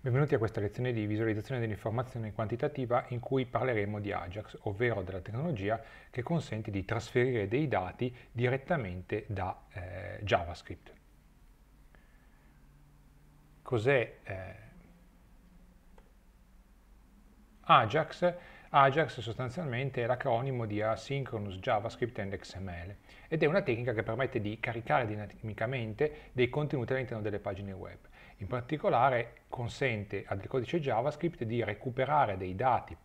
Benvenuti a questa lezione di visualizzazione dell'informazione quantitativa in cui parleremo di Ajax, ovvero della tecnologia che consente di trasferire dei dati direttamente da eh, JavaScript. Cos'è eh, Ajax? Ajax sostanzialmente è l'acronimo di Asynchronous JavaScript and XML ed è una tecnica che permette di caricare dinamicamente dei contenuti all'interno delle pagine web. In particolare consente al codice JavaScript di recuperare dei dati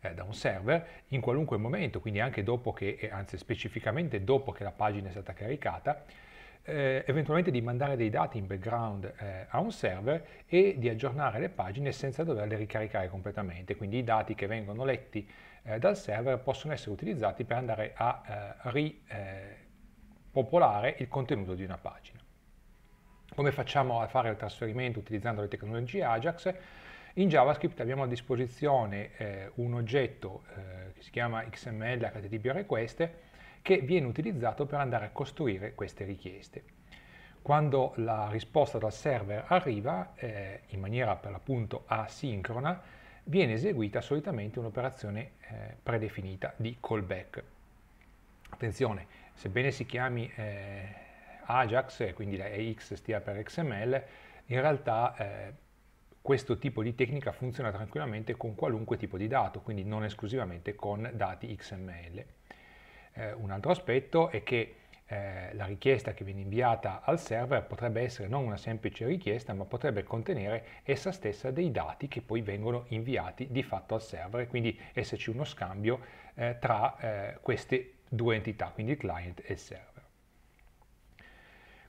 eh, da un server in qualunque momento, quindi anche dopo che, anzi specificamente dopo che la pagina è stata caricata, eh, eventualmente di mandare dei dati in background eh, a un server e di aggiornare le pagine senza doverle ricaricare completamente, quindi i dati che vengono letti eh, dal server possono essere utilizzati per andare a eh, ripopolare eh, il contenuto di una pagina come facciamo a fare il trasferimento utilizzando le tecnologie Ajax, in JavaScript abbiamo a disposizione eh, un oggetto eh, che si chiama XML HTTP request che viene utilizzato per andare a costruire queste richieste. Quando la risposta dal server arriva, eh, in maniera per l'appunto asincrona, viene eseguita solitamente un'operazione eh, predefinita di callback. Attenzione, sebbene si chiami eh, Ajax, quindi la AX stia per XML, in realtà eh, questo tipo di tecnica funziona tranquillamente con qualunque tipo di dato, quindi non esclusivamente con dati XML. Eh, un altro aspetto è che eh, la richiesta che viene inviata al server potrebbe essere non una semplice richiesta, ma potrebbe contenere essa stessa dei dati che poi vengono inviati di fatto al server, quindi esserci uno scambio eh, tra eh, queste due entità, quindi il client e il server.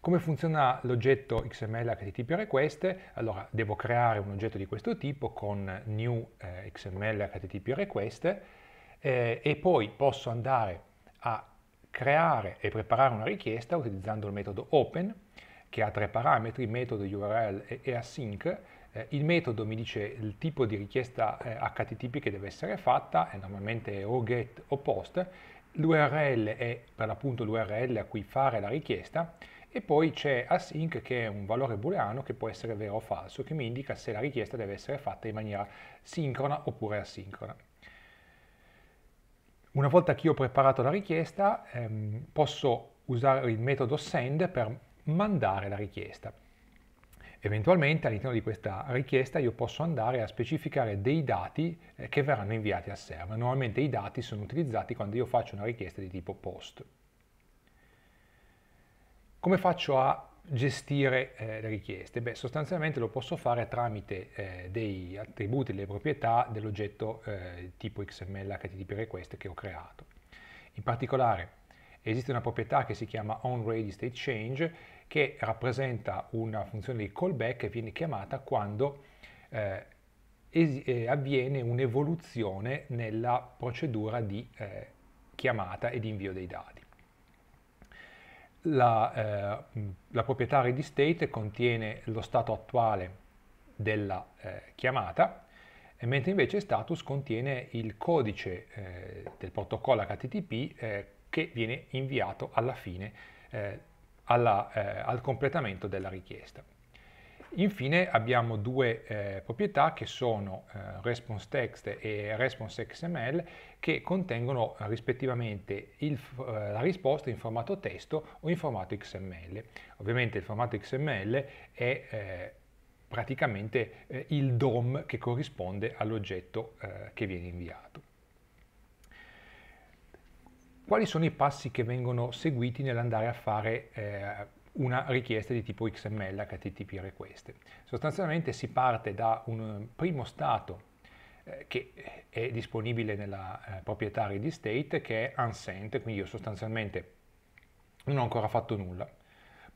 Come funziona l'oggetto XML HTTP request? Allora devo creare un oggetto di questo tipo con new eh, XML HTTP request eh, e poi posso andare a creare e preparare una richiesta utilizzando il metodo open che ha tre parametri, metodo, URL e, e async. Eh, il metodo mi dice il tipo di richiesta HTTP eh, che deve essere fatta, e normalmente è o get o post, l'URL è per l'appunto l'URL a cui fare la richiesta e poi c'è async che è un valore booleano che può essere vero o falso, che mi indica se la richiesta deve essere fatta in maniera sincrona oppure asincrona. Una volta che io ho preparato la richiesta, ehm, posso usare il metodo send per mandare la richiesta. Eventualmente all'interno di questa richiesta io posso andare a specificare dei dati eh, che verranno inviati al server. Normalmente i dati sono utilizzati quando io faccio una richiesta di tipo post. Come faccio a gestire eh, le richieste? Beh, sostanzialmente lo posso fare tramite eh, dei attributi, delle proprietà dell'oggetto eh, tipo XML HTTP request che ho creato. In particolare esiste una proprietà che si chiama onReadyStateChange che rappresenta una funzione di callback che viene chiamata quando eh, eh, avviene un'evoluzione nella procedura di eh, chiamata e di invio dei dati la, eh, la proprietà ready state contiene lo stato attuale della eh, chiamata, mentre invece status contiene il codice eh, del protocollo HTTP eh, che viene inviato alla fine, eh, alla, eh, al completamento della richiesta. Infine abbiamo due eh, proprietà che sono eh, ResponseText e ResponseXML che contengono eh, rispettivamente il, eh, la risposta in formato testo o in formato XML. Ovviamente il formato XML è eh, praticamente eh, il DOM che corrisponde all'oggetto eh, che viene inviato. Quali sono i passi che vengono seguiti nell'andare a fare eh, una richiesta di tipo XML HTTP request. Sostanzialmente si parte da un eh, primo stato eh, che eh, è disponibile nella proprietà ready state che è unsent, quindi io sostanzialmente non ho ancora fatto nulla.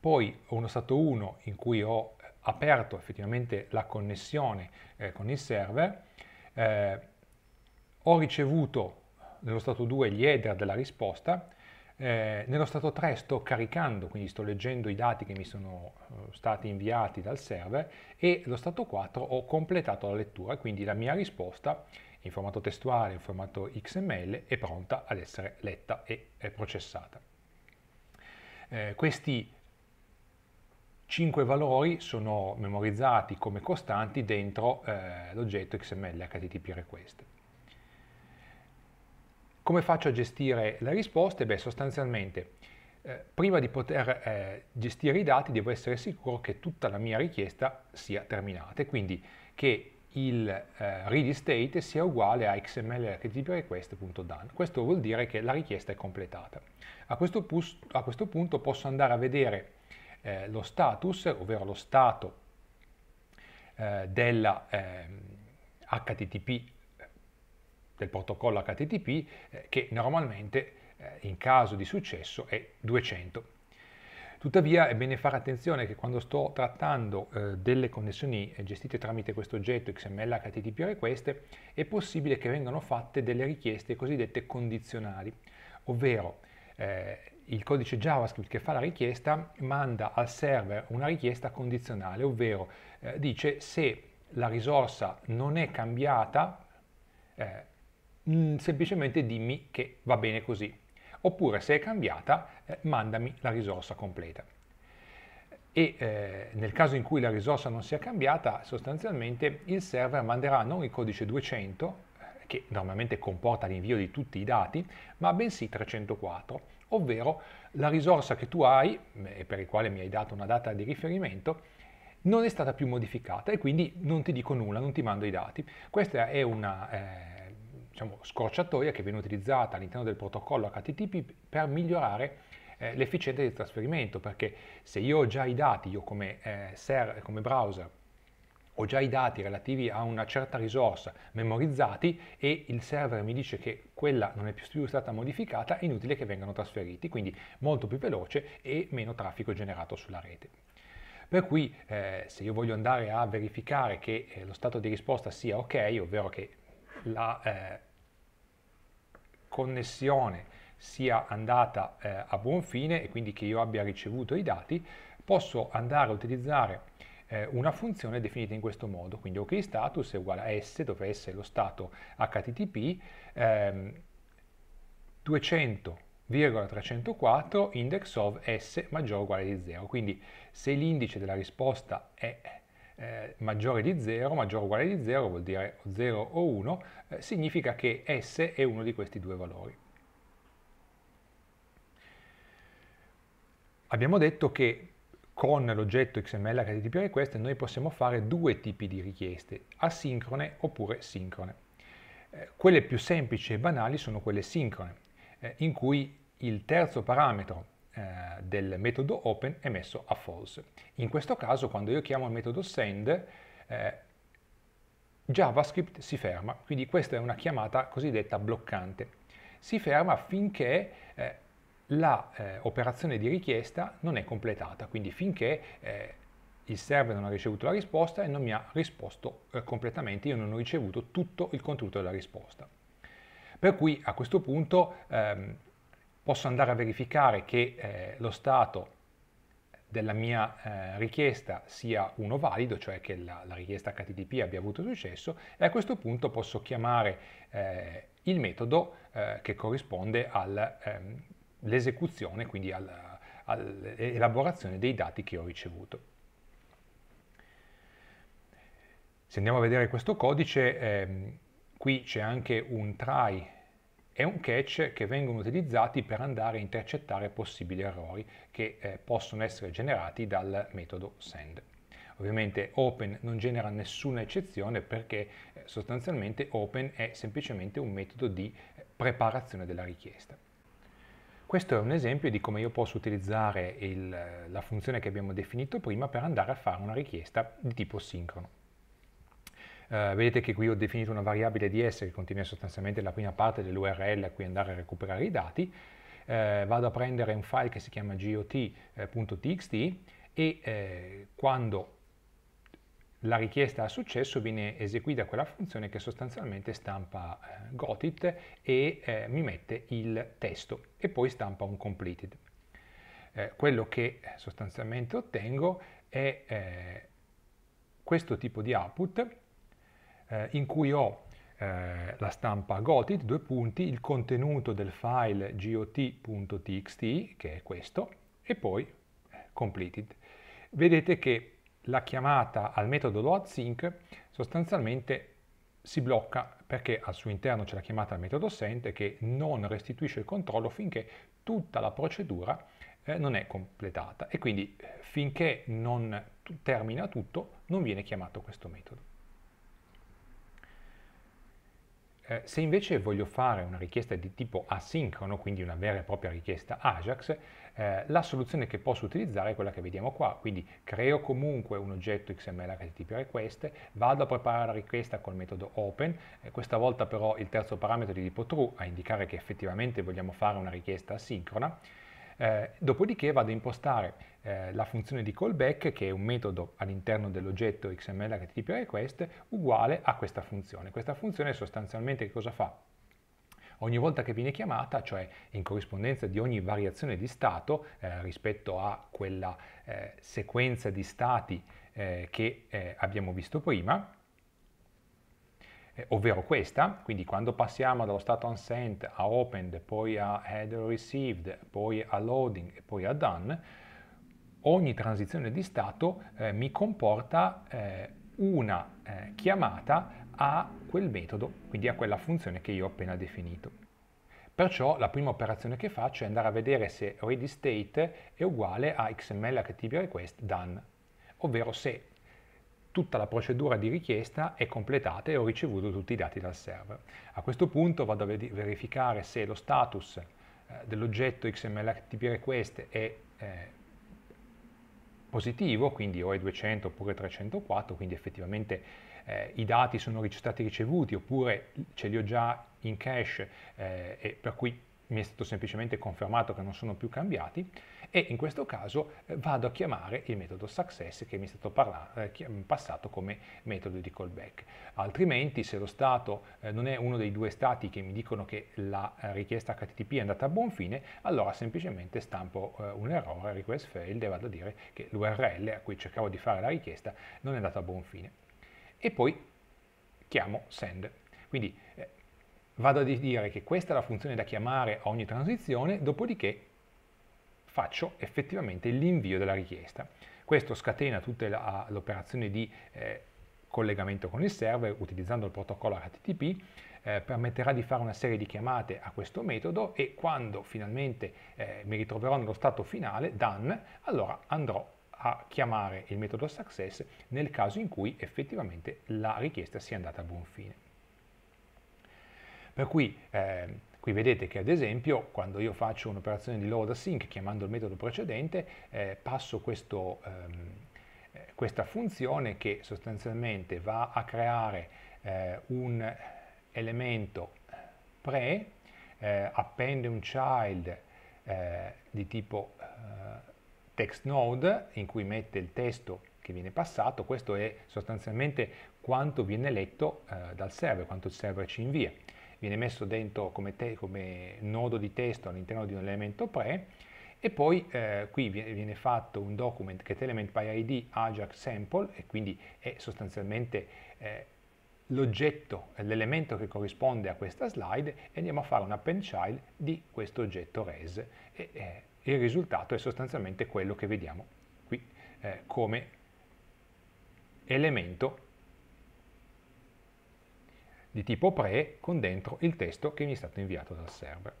Poi ho uno stato 1 in cui ho aperto effettivamente la connessione eh, con il server, ho ricevuto nello stato 2 gli header della risposta, eh, nello stato 3 sto caricando, quindi sto leggendo i dati che mi sono eh, stati inviati dal server e lo stato 4 ho completato la lettura, quindi la mia risposta in formato testuale, in formato XML è pronta ad essere letta e processata. Eh, questi 5 valori sono memorizzati come costanti dentro eh, l'oggetto XML HTTP request. Come faccio a gestire le risposte? Beh, sostanzialmente, eh, prima di poter eh, gestire i dati devo essere sicuro che tutta la mia richiesta sia terminata e quindi che il eh, ready state sia uguale a xml http request.done. Questo vuol dire che la richiesta è completata. A questo, a questo punto posso andare a vedere eh, lo status, ovvero lo stato eh, della eh, http del protocollo HTTP eh, che normalmente eh, in caso di successo è 200. Tuttavia è bene fare attenzione che quando sto trattando eh, delle connessioni eh, gestite tramite questo oggetto XML HTTP request è possibile che vengano fatte delle richieste cosiddette condizionali, ovvero eh, il codice JavaScript che fa la richiesta manda al server una richiesta condizionale, ovvero eh, dice se la risorsa non è cambiata eh, Mm, semplicemente dimmi che va bene così. Oppure se è cambiata, eh, mandami la risorsa completa. E eh, nel caso in cui la risorsa non sia cambiata, sostanzialmente il server manderà non il codice 200, eh, che normalmente comporta l'invio di tutti i dati, ma bensì 304, ovvero la risorsa che tu hai mm, e per il quale mi hai dato una data di riferimento non è stata più modificata e quindi non ti dico nulla, non ti mando i dati. Questa è una eh, diciamo, scorciatoia che viene utilizzata all'interno del protocollo HTTP per migliorare eh, l'efficienza del trasferimento, perché se io ho già i dati, io come, eh, ser, come browser, ho già i dati relativi a una certa risorsa memorizzati e il server mi dice che quella non è più stata modificata, è inutile che vengano trasferiti, quindi molto più veloce e meno traffico generato sulla rete. Per cui eh, se io voglio andare a verificare che eh, lo stato di risposta sia ok, ovvero che la eh, connessione sia andata eh, a buon fine e quindi che io abbia ricevuto i dati, posso andare a utilizzare eh, una funzione definita in questo modo, quindi ok status è uguale a s, dove s è lo stato http, ehm, 200,304 index of s maggiore o uguale di 0. Quindi se l'indice della risposta è eh, maggiore di 0, maggiore o uguale di 0, vuol dire 0 o 1, eh, significa che S è uno di questi due valori. Abbiamo detto che con l'oggetto XML HTTP request noi possiamo fare due tipi di richieste, asincrone oppure sincrone. Eh, quelle più semplici e banali sono quelle sincrone, eh, in cui il terzo parametro eh, del metodo open è messo a false. In questo caso quando io chiamo il metodo send eh, JavaScript si ferma, quindi questa è una chiamata cosiddetta bloccante. Si ferma finché eh, l'operazione eh, di richiesta non è completata, quindi finché eh, il server non ha ricevuto la risposta e non mi ha risposto eh, completamente, io non ho ricevuto tutto il contenuto della risposta. Per cui a questo punto ehm, posso andare a verificare che eh, lo stato della mia eh, richiesta sia uno valido, cioè che la, la, richiesta HTTP abbia avuto successo, e a questo punto posso chiamare eh, il metodo eh, che corrisponde all'esecuzione, ehm, quindi all'elaborazione dei dati che ho ricevuto. Se andiamo a vedere questo codice, ehm, qui c'è anche un try è un catch che vengono utilizzati per andare a intercettare possibili errori che eh, possono essere generati dal metodo send. Ovviamente open non genera nessuna eccezione perché eh, sostanzialmente open è semplicemente un metodo di eh, preparazione della richiesta. Questo è un esempio di come io posso utilizzare il, la funzione che abbiamo definito prima per andare a fare una richiesta di tipo sincrono. Uh, vedete che qui ho definito una variabile ds che contiene sostanzialmente la prima parte dell'url a cui andare a recuperare i dati, uh, vado a prendere un file che si chiama got.txt e eh, quando la richiesta ha successo viene eseguita quella funzione che sostanzialmente stampa eh, gotit e eh, mi mette il testo e poi stampa un completed. Eh, quello che sostanzialmente ottengo è questo tipo di output eh, in cui ho eh, la stampa gotit, due punti, il contenuto del file got.txt, che è questo, e poi eh, completed. Vedete che la chiamata al metodo load sync sostanzialmente si blocca perché al suo interno c'è la chiamata al metodo send che non restituisce il controllo finché tutta la procedura eh, non è completata e quindi eh, finché non termina tutto non viene chiamato questo metodo. Eh, se invece voglio fare una richiesta di tipo asincrono, quindi una vera e propria richiesta Ajax, eh, la soluzione che posso utilizzare è quella che vediamo qua, quindi creo comunque un oggetto XML HTTP request, vado a preparare la richiesta col metodo open, eh, questa volta però il terzo parametro di tipo true a indicare che effettivamente vogliamo fare una richiesta asincrona, eh, dopodiché vado a impostare eh, la funzione di callback, che è un metodo all'interno dell'oggetto XML HTTP request, uguale a questa funzione. Questa funzione sostanzialmente cosa fa? ogni volta che viene chiamata, cioè in corrispondenza di ogni variazione di stato eh, rispetto a quella eh, sequenza di stati eh, che eh, abbiamo visto prima, eh, ovvero questa, quindi quando passiamo dallo stato unsent a opened, poi a header received, poi a loading e poi a done, ogni transizione di stato eh, mi comporta eh, una eh, chiamata a quel metodo, quindi a quella funzione che io ho appena definito. Perciò la prima operazione che faccio è andare a vedere se ReadyState è uguale a xml request done, ovvero se tutta la procedura di richiesta è completata e ho ricevuto tutti i dati dal server. A questo punto vado a verificare se lo status eh, dell'oggetto XML HTTP request è eh, positivo, quindi o è 200 oppure 304, quindi effettivamente eh, i dati sono stati ricevuti oppure ce li ho già in cache eh, e per cui mi è stato semplicemente confermato che non sono più cambiati e in questo caso eh, vado a chiamare il metodo success che mi è stato eh, passato come metodo di callback. Altrimenti se lo stato eh, non è uno dei due stati che mi dicono che la richiesta HTTP è andata a buon fine, allora semplicemente stampo un errore request failed e vado a dire che l'URL a cui cercavo di fare la richiesta non è andata a buon fine. E poi chiamo send. Quindi vado a dire che questa è la funzione da chiamare a ogni transizione, dopodiché faccio effettivamente l'invio della richiesta. Questo scatena tutta l'operazione di eh, collegamento con il server utilizzando il protocollo HTTP, eh, permetterà di fare una serie di chiamate a questo metodo e quando finalmente eh, mi ritroverò nello stato finale, done, allora andrò a chiamare il metodo success nel caso in cui effettivamente la richiesta sia andata a buon fine. Per cui eh, qui vedete che ad esempio quando io faccio un'operazione di load async chiamando il metodo precedente eh, passo questo, ehm, eh, questa funzione che sostanzialmente va a creare eh, un elemento pre, eh, appende un child eh, di tipo text node in cui mette il testo che viene passato, questo è sostanzialmente quanto viene letto eh, dal server, quanto il server ci invia viene messo dentro come, te, come nodo di testo all'interno di un elemento pre e poi eh, qui viene fatto un document che è element by id ajax sample e quindi è sostanzialmente eh, l'oggetto, l'elemento che corrisponde a questa slide e andiamo a fare un append child di questo oggetto res e eh, il risultato è sostanzialmente quello che vediamo qui eh, come elemento di tipo pre con dentro il testo che mi è stato inviato dal server.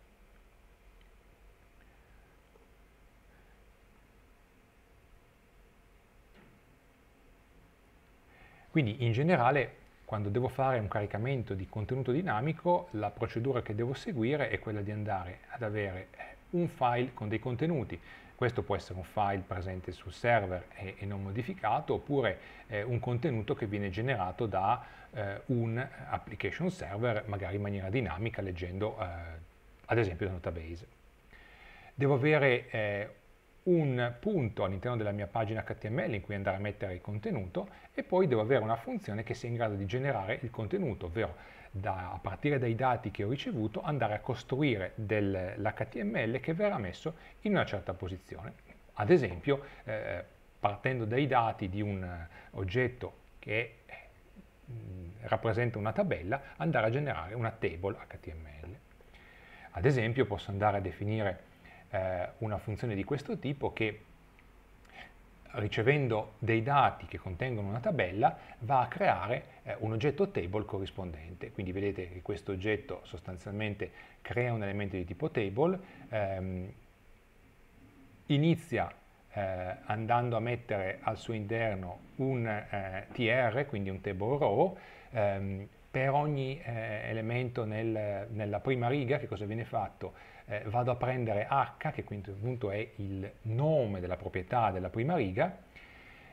Quindi in generale quando devo fare un caricamento di contenuto dinamico la procedura che devo seguire è quella di andare ad avere un file con dei contenuti questo può essere un file presente sul server e, e non modificato oppure eh, un contenuto che viene generato da eh, un application server magari in maniera dinamica leggendo eh, ad esempio da database. Devo avere eh, un punto all'interno della mia pagina HTML in cui andare a mettere il contenuto e poi devo avere una funzione che sia in grado di generare il contenuto, ovvero da, a partire dai dati che ho ricevuto, andare a costruire dell'HTML che verrà messo in una certa posizione. Ad esempio, eh, partendo dai dati di un eh, oggetto che eh, rappresenta una tabella, andare a generare una table HTML. Ad esempio, posso andare a definire eh, una funzione di questo tipo che ricevendo dei dati che contengono una tabella, va a creare eh, un oggetto table corrispondente. Quindi vedete che questo oggetto sostanzialmente crea un elemento di tipo table, ehm, inizia eh, andando a mettere al suo interno un eh, tr, quindi un table row, ehm, per ogni eh, elemento nel, nella prima riga che cosa viene fatto? eh, vado a prendere H, che quindi appunto è il nome della proprietà della prima riga,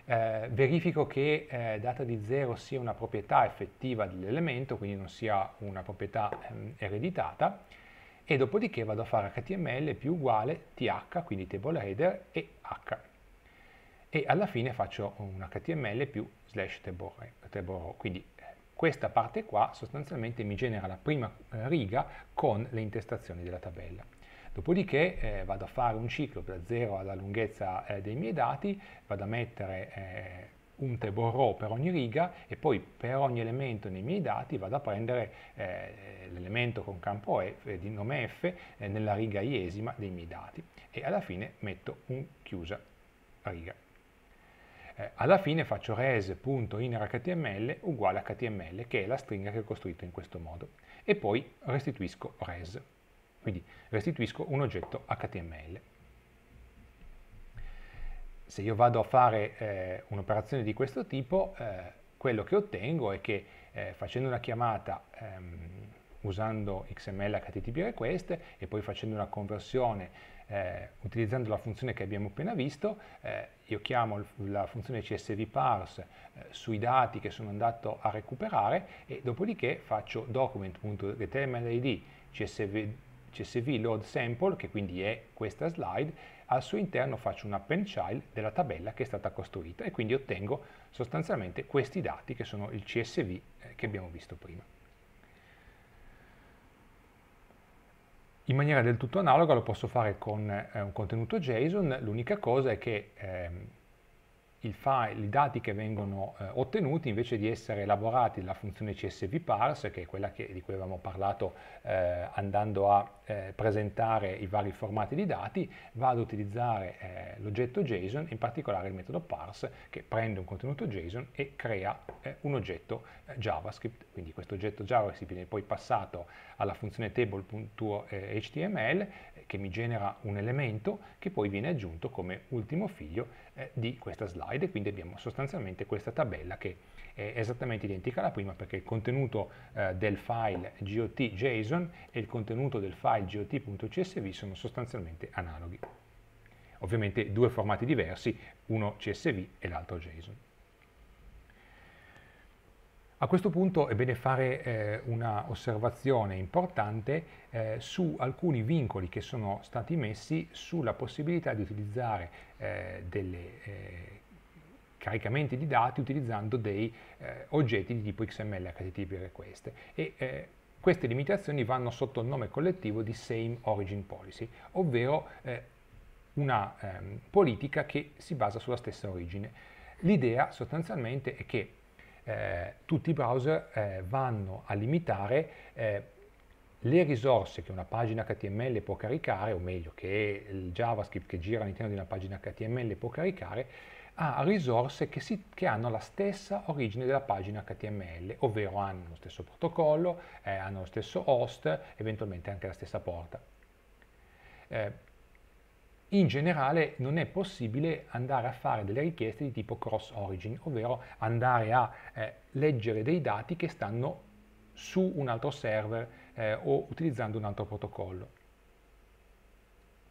eh, verifico che eh, data di 0 sia una proprietà effettiva dell'elemento, quindi non sia una proprietà ehm, ereditata, e dopodiché vado a fare html più uguale th, quindi table header e h. E alla fine faccio un html più slash table row, quindi questa parte qua sostanzialmente mi genera la prima eh, riga con le intestazioni della tabella. Dopodiché eh, vado a fare un ciclo da 0 alla lunghezza eh, dei miei dati, vado a mettere eh, un table row per ogni riga e poi per ogni elemento nei miei dati vado a prendere eh, l'elemento con campo F, eh, di nome F nella riga iesima dei miei dati e alla fine metto un chiusa riga eh, alla fine faccio res.innerhtml uguale html che è la stringa che ho costruito in questo modo e poi restituisco res, quindi restituisco un oggetto html. Se io vado a fare eh, un'operazione di questo tipo, eh, quello che ottengo è che eh, facendo una chiamata ehm, usando XML HTTP request e poi facendo una conversione eh, utilizzando la funzione che abbiamo appena visto, eh, io chiamo la funzione CSV parse eh, sui dati che sono andato a recuperare e dopodiché faccio document.getMLID CSV, CSV load sample, che quindi è questa slide, al suo interno faccio un append child della tabella che è stata costruita e quindi ottengo sostanzialmente questi dati che sono il CSV eh, che abbiamo visto prima. In maniera del tutto analoga lo posso fare con eh, un contenuto JSON, l'unica cosa è che ehm, file, i dati che vengono eh, ottenuti invece di essere elaborati dalla funzione CSV parse, che è quella che, di cui avevamo parlato eh, andando a eh, presentare i vari formati di dati, va ad utilizzare eh, l'oggetto JSON, in particolare il metodo parse, che prende un contenuto JSON e crea eh, un oggetto eh, JavaScript. Quindi questo oggetto JavaScript viene poi passato alla funzione table.html che mi genera un elemento che poi viene aggiunto come ultimo figlio eh, di questa slide, quindi abbiamo sostanzialmente questa tabella che è esattamente identica alla prima perché il contenuto eh, del file got.json e il contenuto del file got.csv sono sostanzialmente analoghi. Ovviamente due formati diversi, uno CSV e l'altro JSON. A questo punto è bene fare eh, una osservazione importante eh, su alcuni vincoli che sono stati messi sulla possibilità di utilizzare eh, delle eh, caricamenti di dati utilizzando dei eh, oggetti di tipo XML, HTTP request. E, eh, queste limitazioni vanno sotto il nome collettivo di Same Origin Policy, ovvero una ehm, politica che si basa sulla stessa origine. L'idea sostanzialmente è che eh, tutti i browser eh, vanno a limitare eh, le risorse che una pagina HTML può caricare, o meglio che il JavaScript che gira all'interno di una pagina HTML può caricare, a risorse che, si, che, hanno la stessa origine della pagina HTML, ovvero hanno lo stesso protocollo, eh, hanno lo stesso host, eventualmente anche la stessa porta. Eh, in generale non è possibile andare a fare delle richieste di tipo cross origin, ovvero andare a eh, leggere dei dati che stanno su un altro server eh, o utilizzando un altro protocollo.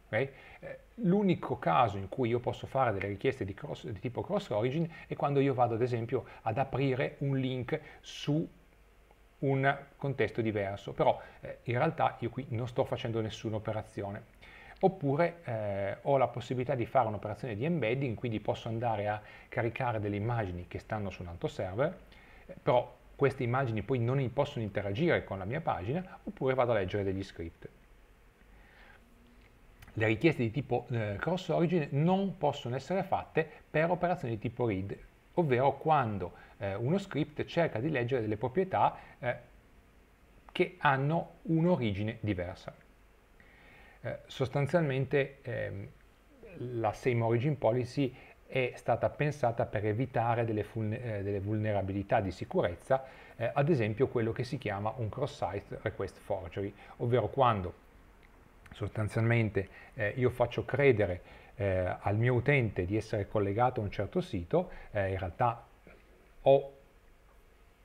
Okay? Eh, l'unico caso in cui io posso fare delle richieste di, cross, di tipo cross origin è quando io vado ad esempio ad aprire un link su un contesto diverso, però eh, in realtà io qui non sto facendo nessuna operazione oppure eh, ho la possibilità di fare un'operazione di embedding, quindi posso andare a caricare delle immagini che stanno su un altro server, eh, però queste immagini poi non possono interagire con la mia pagina, oppure vado a leggere degli script. Le richieste di tipo eh, cross-origin non possono essere fatte per operazioni di tipo read, ovvero quando eh, uno script cerca di leggere delle proprietà eh, che hanno un'origine diversa. Eh, sostanzialmente ehm, la Same Origin Policy è stata pensata per evitare delle, eh, delle vulnerabilità di sicurezza, eh, ad esempio quello che si chiama un cross-site request forgery, ovvero quando sostanzialmente eh, io faccio credere eh, al mio utente di essere collegato a un certo sito, eh, in realtà ho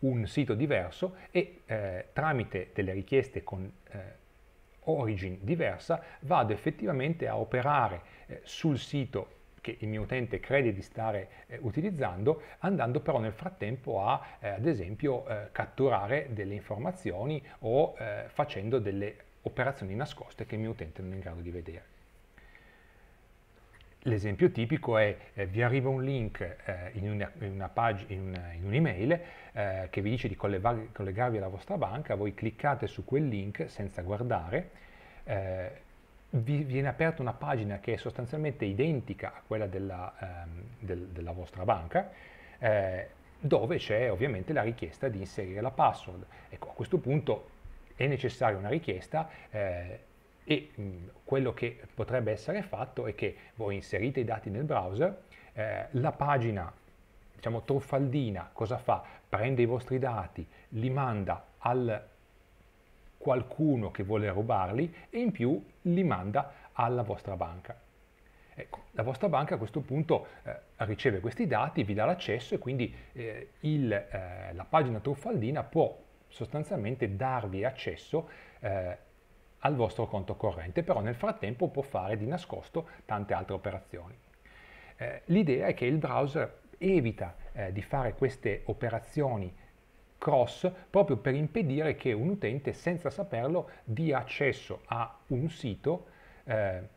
un sito diverso e tramite delle richieste con origin diversa, vado effettivamente a operare eh, sul sito che il mio utente crede di stare eh, utilizzando, andando però nel frattempo a, eh, ad esempio, catturare delle informazioni o facendo delle operazioni nascoste che il mio utente non è in grado di vedere. L'esempio tipico è eh, vi arriva un link eh, in, una, in, una pagina, in, una, in un'email eh, che vi dice di collegarvi alla vostra banca, voi cliccate su quel link senza guardare, eh, vi viene aperta una pagina che è sostanzialmente identica a quella della, ehm, del, della vostra banca, eh, dove c'è ovviamente la richiesta di inserire la password. Ecco, a questo punto è necessaria una richiesta eh, e mh, mm, quello che potrebbe essere fatto è che voi inserite i dati nel browser, eh, la pagina diciamo truffaldina cosa fa? Prende i vostri dati, li manda al qualcuno che vuole rubarli e in più li manda alla vostra banca. Ecco, la vostra banca a questo punto eh, riceve questi dati, vi dà l'accesso e quindi eh, il, eh, la pagina truffaldina può sostanzialmente darvi accesso eh, al vostro conto corrente, però nel frattempo può fare di nascosto tante altre operazioni. Eh, l'idea è che il browser evita eh, di fare queste operazioni cross proprio per impedire che un utente senza saperlo dia accesso a un sito eh,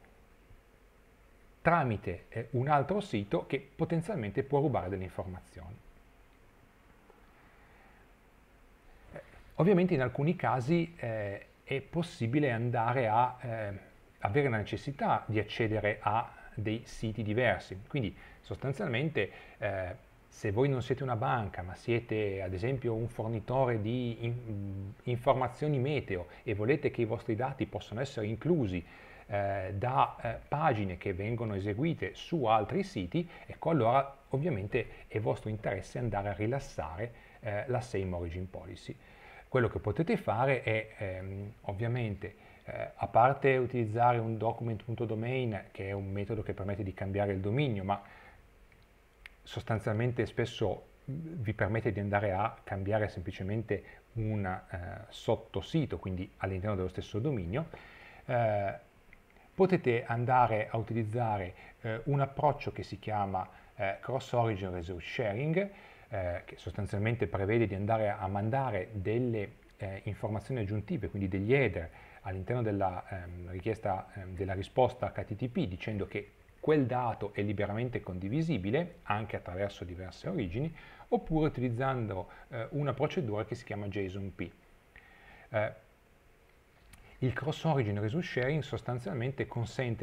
tramite eh, un altro sito che potenzialmente può rubare delle informazioni. Eh, ovviamente in alcuni casi eh, è possibile andare a eh, avere la necessità di accedere a dei siti diversi. Quindi sostanzialmente eh, se voi non siete una banca ma siete ad esempio un fornitore di in, informazioni meteo e volete che i vostri dati possano essere inclusi eh, da eh, pagine che vengono eseguite su altri siti, ecco allora ovviamente è vostro interesse andare a rilassare eh, la Same Origin Policy quello che potete fare è ehm, ovviamente eh, a parte utilizzare un document.domain che è un metodo che permette di cambiare il dominio ma sostanzialmente spesso vi permette di andare a cambiare semplicemente un eh, sottosito quindi all'interno dello stesso dominio eh, potete andare a utilizzare eh, un approccio che si chiama eh, cross origin resource sharing eh, che sostanzialmente prevede di andare a mandare delle eh, informazioni aggiuntive, quindi degli header all'interno della ehm, richiesta ehm, della risposta HTTP dicendo che quel dato è liberamente condivisibile anche attraverso diverse origini oppure utilizzando eh, una procedura che si chiama JSONP. Eh, il cross-origin resource sharing sostanzialmente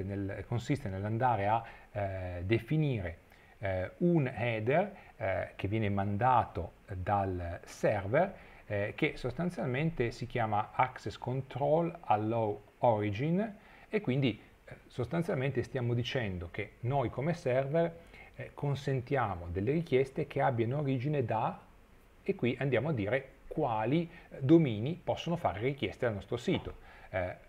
nel, consiste nell'andare a eh, definire eh, un header eh, che viene mandato dal server eh, che sostanzialmente si chiama access control allow origin e quindi eh, sostanzialmente stiamo dicendo che noi come server eh, consentiamo delle richieste che abbiano origine da e qui andiamo a dire quali domini possono fare richieste al nostro sito. Eh,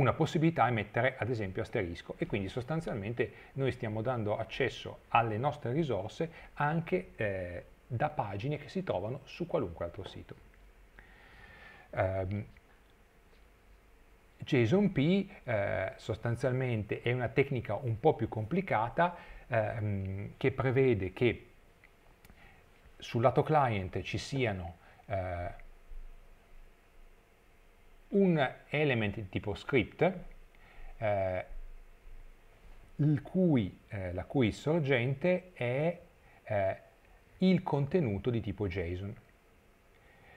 una possibilità è mettere ad esempio asterisco e quindi sostanzialmente noi stiamo dando accesso alle nostre risorse anche eh, da pagine che si trovano su qualunque altro sito. Um, ehm, JSONP eh, sostanzialmente è una tecnica un po' più complicata ehm, che prevede che sul lato client ci siano eh, un element di tipo script eh, cui, eh, la cui sorgente è eh, il contenuto di tipo JSON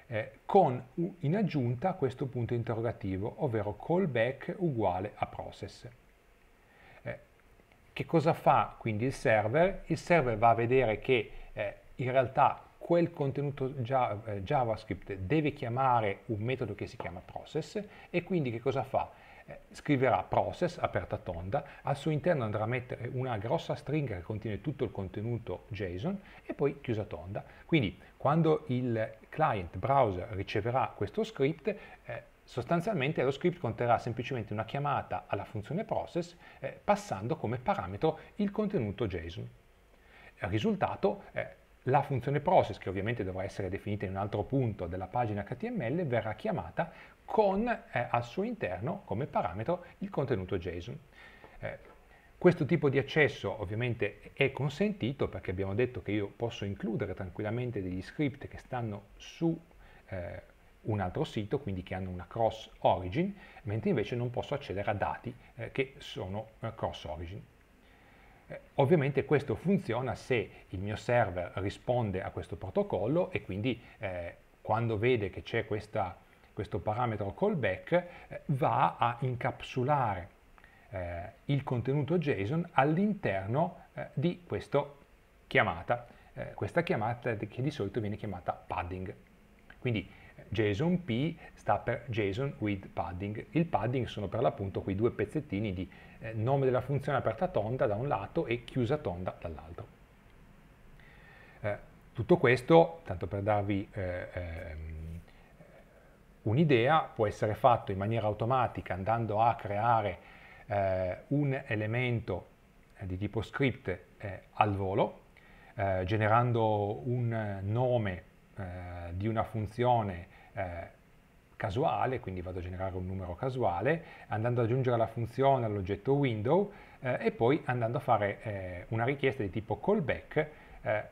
eh, con in aggiunta questo punto interrogativo ovvero callback uguale a process eh, che cosa fa quindi il server? Il server va a vedere che eh, in realtà quel contenuto eh, JavaScript deve chiamare un metodo che si chiama process e quindi che cosa fa? Eh, scriverà process aperta tonda, al suo interno andrà a mettere una grossa stringa che contiene tutto il contenuto JSON e poi chiusa tonda. Quindi quando il client browser riceverà questo script, eh, sostanzialmente lo script conterrà semplicemente una chiamata alla funzione process eh, passando come parametro il contenuto JSON. Il risultato eh, la funzione process, che ovviamente dovrà essere definita in un altro punto della pagina HTML, verrà chiamata con eh, al suo interno come parametro il contenuto JSON. Eh, questo tipo di accesso ovviamente è consentito perché abbiamo detto che io posso includere tranquillamente degli script che stanno su eh, un altro sito, quindi che hanno una cross origin, mentre invece non posso accedere a dati eh, che sono eh, cross origin. Eh, ovviamente questo funziona se il mio server risponde a questo protocollo e quindi eh, quando vede che c'è questo parametro callback eh, va a incapsulare eh, il contenuto JSON all'interno eh, di questa chiamata, questa chiamata che di solito viene chiamata padding. Quindi JSON P sta per JSON with padding. Il padding sono per l'appunto quei due pezzettini di eh, nome della funzione aperta tonda da un lato e chiusa tonda dall'altro. Eh, tutto questo, tanto per darvi eh, ehm, un'idea, può essere fatto in maniera automatica andando a creare eh, un elemento eh, di tipo script eh, al volo, generando un nome di una funzione eh, casuale, quindi vado a generare un numero casuale, andando ad aggiungere la funzione all'oggetto window eh, e poi andando a fare eh, una richiesta di tipo callback eh,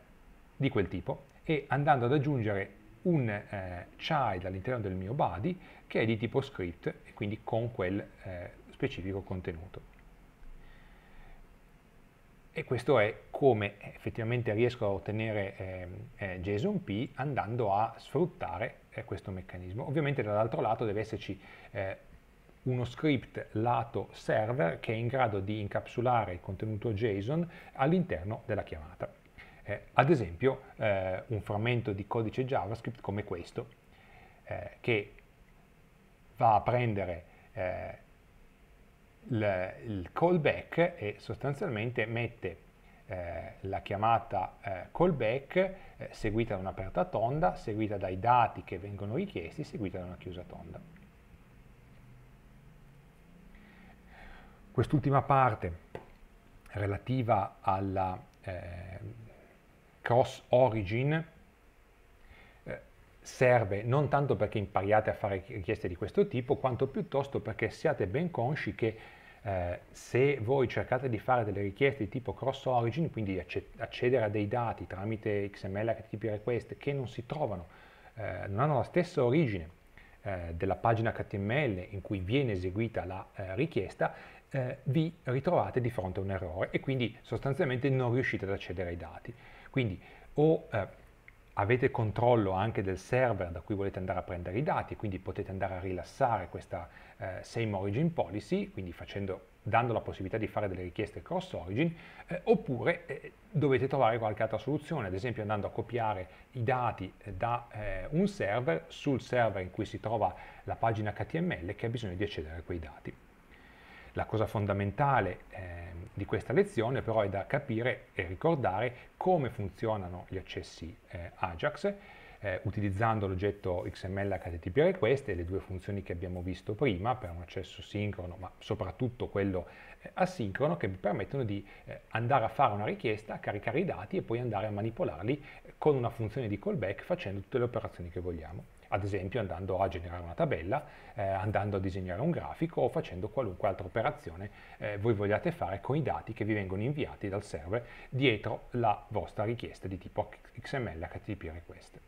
di quel tipo e andando ad aggiungere un eh, child all'interno del mio body che è di tipo script e quindi con quel eh, specifico contenuto. E questo è come effettivamente riesco a ottenere ehm, JSONP andando a sfruttare è eh, questo meccanismo. Ovviamente dall'altro lato deve esserci eh, uno script lato server che è in grado di incapsulare il contenuto JSON all'interno della chiamata. Eh, ad esempio eh, un frammento di codice JavaScript come questo, eh, che va a prendere eh, il, il callback e sostanzialmente mette eh, la chiamata eh, callback eh, seguita da un'aperta tonda, seguita dai dati che vengono richiesti, seguita da una chiusa tonda. Quest'ultima parte relativa alla eh, cross origin eh, serve non tanto perché impariate a fare richieste di questo tipo, quanto piuttosto perché siate ben consci che eh, se voi cercate di fare delle richieste di tipo cross origin, quindi accedere a dei dati tramite XML HTTP request che non si trovano, eh, non hanno la stessa origine eh, della pagina HTML in cui viene eseguita la eh, richiesta, eh, vi ritrovate di fronte a un errore e quindi sostanzialmente non riuscite ad accedere ai dati. Quindi o avete controllo anche del server da cui volete andare a prendere i dati, quindi potete andare a rilassare questa eh, same origin policy, quindi facendo, dando la possibilità di fare delle richieste cross origin, eh, oppure eh, dovete trovare qualche altra soluzione, ad esempio andando a copiare i dati eh, da eh, un server sul server in cui si trova la pagina HTML che ha bisogno di accedere a quei dati. La cosa fondamentale eh, di questa lezione però è da capire e ricordare come funzionano gli accessi eh, Ajax eh, utilizzando l'oggetto XML HTTP request e le due funzioni che abbiamo visto prima per un accesso sincrono ma soprattutto quello eh, asincrono che vi permettono di eh, andare a fare una richiesta, caricare i dati e poi andare a manipolarli eh, con una funzione di callback facendo tutte le operazioni che vogliamo ad esempio andando a generare una tabella, eh, andando a disegnare un grafico o facendo qualunque altra operazione eh, voi vogliate fare con i dati che vi vengono inviati dal server dietro la vostra richiesta di tipo XML HTTP request.